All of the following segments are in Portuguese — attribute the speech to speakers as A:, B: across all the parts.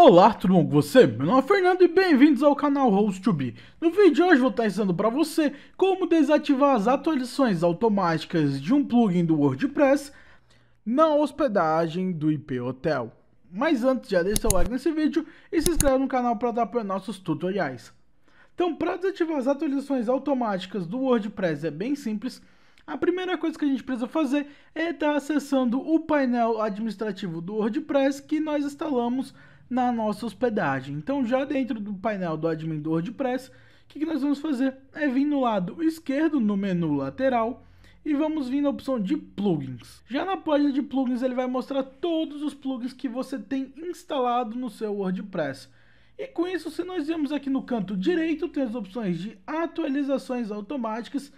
A: Olá, tudo bom com você? Meu nome é Fernando e bem-vindos ao canal Host 2 b No vídeo de hoje vou estar ensinando para você como desativar as atualizações automáticas de um plugin do WordPress na hospedagem do IP Hotel. Mas antes, já deixa seu like nesse vídeo e se inscreve no canal para dar nossos tutoriais. Então, para desativar as atualizações automáticas do WordPress é bem simples. A primeira coisa que a gente precisa fazer é estar tá acessando o painel administrativo do WordPress que nós instalamos na nossa hospedagem. Então, já dentro do painel do admin do WordPress, o que, que nós vamos fazer? É vir no lado esquerdo, no menu lateral, e vamos vir na opção de plugins. Já na página de plugins ele vai mostrar todos os plugins que você tem instalado no seu WordPress. E com isso, se nós vemos aqui no canto direito, tem as opções de atualizações automáticas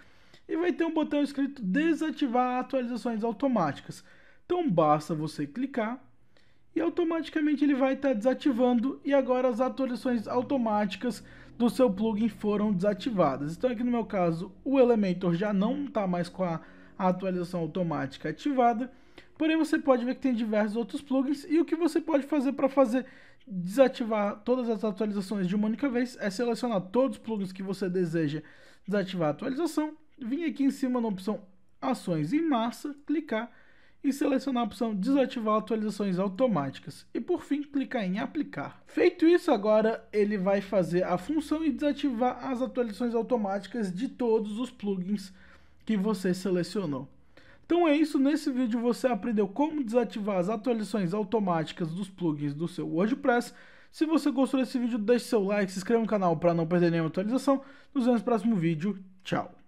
A: e vai ter um botão escrito desativar atualizações automáticas. Então basta você clicar e automaticamente ele vai estar tá desativando e agora as atualizações automáticas do seu plugin foram desativadas. Então aqui no meu caso o Elementor já não está mais com a atualização automática ativada, porém você pode ver que tem diversos outros plugins e o que você pode fazer para fazer desativar todas as atualizações de uma única vez é selecionar todos os plugins que você deseja desativar a atualização, vir aqui em cima na opção ações em massa, clicar e selecionar a opção desativar atualizações automáticas e por fim clicar em aplicar. Feito isso agora ele vai fazer a função e desativar as atualizações automáticas de todos os plugins que você selecionou. Então é isso, nesse vídeo você aprendeu como desativar as atualizações automáticas dos plugins do seu WordPress. Se você gostou desse vídeo, deixe seu like, se inscreva no canal para não perder nenhuma atualização. Nos vemos no próximo vídeo, tchau!